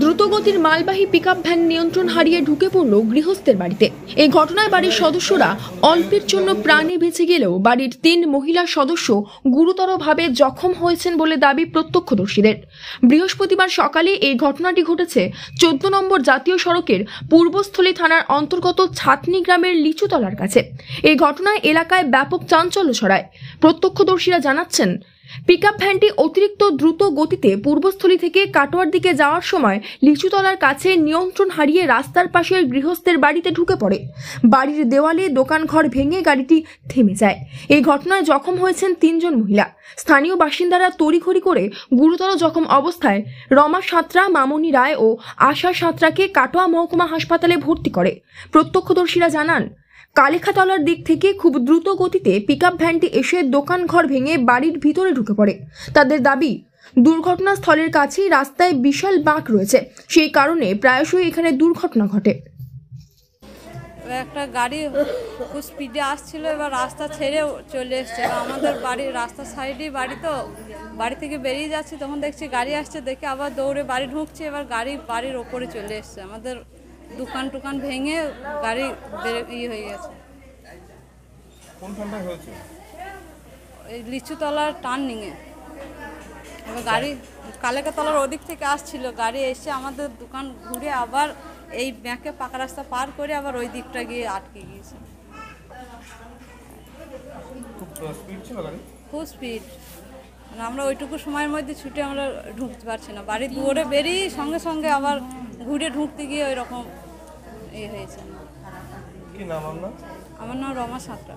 দ্রুতগতির মালবাহী pickup van নিয়ন্ত্রণ হারিয়ে ঢুকে পড়ল গৃহস্থের বাড়িতে এই ঘটনায় বাড়ির সদস্যরা অল্পের জন্য প্রাণে বেঁচে গেলেও বাড়ির তিন মহিলা সদস্য গুরুতরভাবে জখম হয়েছেন বলে দাবি প্রত্যক্ষদর্শীদের বৃহস্পতিবার সকালে এই ঘটনাটি ঘটেছে চোদ্দ নম্বর জাতীয় সড়কের পূর্বস্থলী থানার অন্তর্গত ছাতনি গ্রামের লিচুতলার কাছে এই ঘটনায় এলাকায় ব্যাপক চাঞ্চল্য ছড়ায় প্রত্যক্ষদর্শীরা জানাচ্ছেন পিকআপ ভ্যানটি অতিরিক্ত দ্রুত গতিতে পূর্বস্থলী থেকে কাটোয়ার দিকে যাওয়ার সময় লিচুতলার কাছে নিয়ন্ত্রণ হারিয়ে রাস্তার পাশের গৃহস্থের বাড়িতে ঢুকে পড়ে বাড়ির দেওয়ালে দোকানঘর ভেঙে গাড়িটি থেমে যায় এই ঘটনায় জখম হয়েছেন তিনজন মহিলা স্থানীয় বাসিন্দারা তড়িঘড়ি করে গুরুতর জখম অবস্থায় রমা সাঁতরা মামনি রায় ও আশা সাঁতরাকে কাটোয়া মহকুমা হাসপাতালে ভর্তি করে প্রত্যক্ষদর্শীরা জানান কালেখাতলার দিক থেকে খুব দ্রুত গতিতে পিক ভ্যানটি এসে দোকান ঘর ভেঙে বাড়ির ভিতরে ঢুকে পড়ে তাদের দাবি দুর্ঘটনাস্থলের কাছেই রাস্তায় বিশাল বাঁক রয়েছে সেই কারণে প্রায়শই এখানে দুর্ঘটনা ঘটে একটা গাড়ি খুব স্পিডে আসছিল এবার রাস্তা ছেড়ে চলে এসছে আমাদের বাড়ির রাস্তা সাইডেই বাড়ি তো বাড়ি থেকে বেরিয়ে যাচ্ছে তখন দেখছি গাড়ি আসছে দেখে আবার দৌড়ে বাড়ি ঢুকছে এবার গাড়ি বাড়ির ওপরে চলে এসছে আমাদের দোকান টোকান ভেঙে গাড়ি ইয়ে হয়ে গেছে এই লিচুতলার টার্নিংয়ে গাড়ি কালেকাতলার ওদিক থেকে আসছিল গাড়ি এসে আমাদের দোকান ঘুরে আবার এই ব্যাঁকে পাকা রাস্তা পার করে আবার ওই দিকটা গিয়ে আটকে গিয়েছে খুব স্পিড আর আমরা ওইটুকু সময়ের মধ্যে ছুটে আমরা ঢুকতে পারছি না বাড়ির দুয়ারে বেরিয়ে সঙ্গে সঙ্গে আবার ঘুরে ঢুকতে গিয়ে ওই রকম ইয়ে হয়েছে আমার নাম রমা সাঁতরা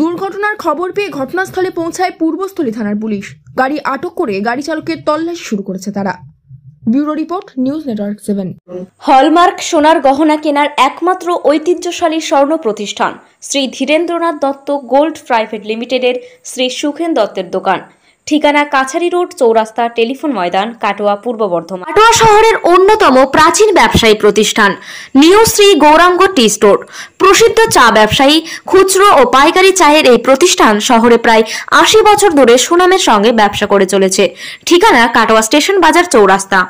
দুর্ঘটনার খবর পেয়ে ঘটনাস্থলে পৌঁছায় পূর্বস্থলী থানার পুলিশ গাড়ি আটক করে গাড়ি চালকের তল্লাশি শুরু করেছে তারা bureau report news network seven hallmark সোনার গহনা কেনার একমাত্র ঐতিহ্যশালী স্বর্ণ প্রতিষ্ঠান শ্রী ধীরেন্দ্রনাথ দত্ত গোল্ড প্রাইভেট লিমিটেডের শ্রী সুখেন দত্তের দোকান ঠিকানা কাছারি রোড চৌরাস্তা টেলিফোন ময়দান কাটোয়া পূর্ব বর্ধমান কাটোয়া শহরের অন্যতম প্রাচীন ব্যবসায়ী প্রতিষ্ঠান new Shri Gouranga tea store প্রসিদ্ধ চা ব্যবসায়ী খুচরো ও পাইকারি চায়ের এই প্রতিষ্ঠান শহরে প্রায় আশি বছর ধরে সুনামের সঙ্গে ব্যবসা করে চলেছে ঠিকানা কাটোয়া স্টেশন বাজার চৌরাস্তা